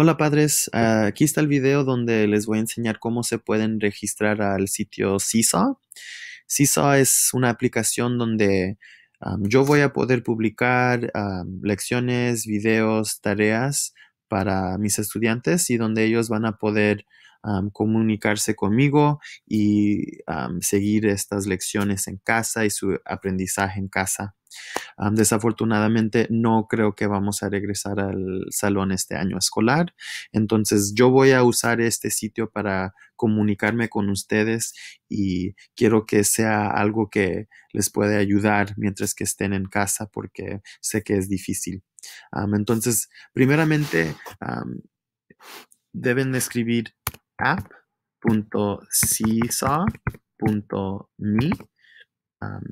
Hola padres, aquí está el video donde les voy a enseñar cómo se pueden registrar al sitio Seesaw. Seesaw es una aplicación donde yo voy a poder publicar lecciones, videos, tareas para mis estudiantes y donde ellos van a poder comunicarse conmigo y seguir estas lecciones en casa y su aprendizaje en casa. desafortunadamente no creo que vamos a regresar al salón este año escolar, entonces yo voy a usar este sitio para comunicarme con ustedes y quiero que sea algo que les puede ayudar mientras que estén en casa porque sé que es difícil. entonces, primeramente, deben escribir app.seesaw.me, um,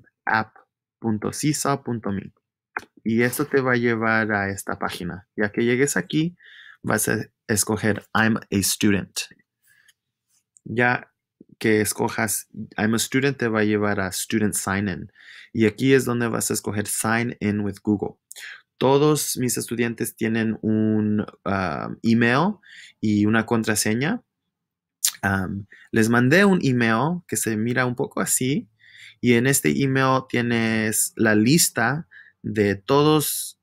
Y esto te va a llevar a esta página. Ya que llegues aquí, vas a escoger I'm a student. Ya que escojas I'm a student te va a llevar a Student Sign In. Y aquí es donde vas a escoger Sign In with Google. Todos mis estudiantes tienen un um, email y una contraseña les mandé un email que se mira un poco así y en este email tienes la lista de todos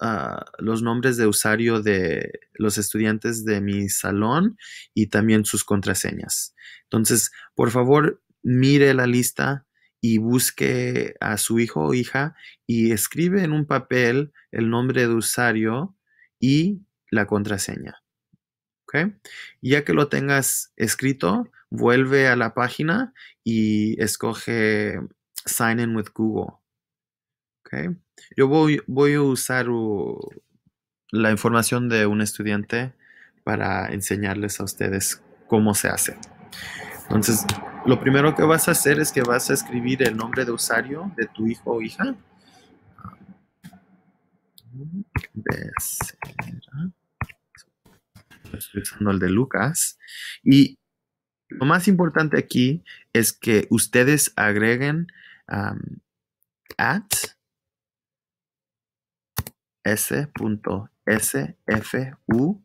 ah, los nombres de usuario de los estudiantes de mi salón y también sus contraseñas. Entonces, por favor, mire la lista y busque a su hijo o hija y escribe en un papel el nombre de usuario y la contraseña. Okay. ya que lo tengas escrito, vuelve a la página y escoge Sign in with Google. Okay. Yo voy, voy, a usar la información de un estudiante para enseñarles a ustedes cómo se hace. Entonces, lo primero que vas a hacer es que vas a escribir el nombre de usuario de tu hijo o hija el de Lucas. Y lo más importante aquí es que ustedes agreguen at s.sfusd.edu.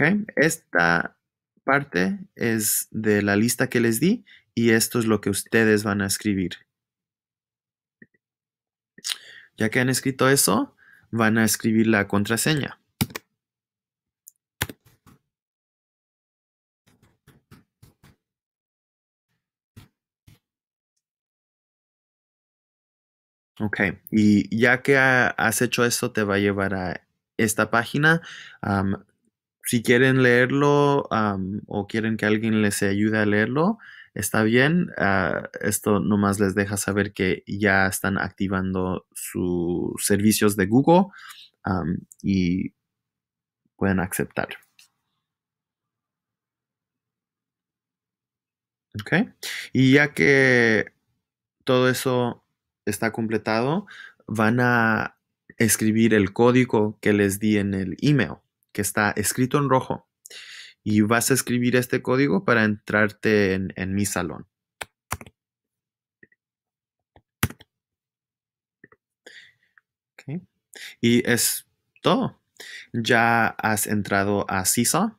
E esta parte es de la lista que les di y esto es lo que ustedes van a escribir. Ya que han escrito eso, van a escribir la contraseña. Ok, y ya que has hecho esto, te va a llevar a esta página. si quieren leerlo o quieren que alguien les ayude a leerlo, está bien. Ah, esto nomás les deja saber que ya están activando sus servicios de Google y pueden aceptar. Ok. Y ya que todo eso está completado, van a escribir el código que les di en el email, que está escrito en rojo y vas a escribir este código para entrarte en, mi salón. Y es todo. Ya has entrado a Seesaw.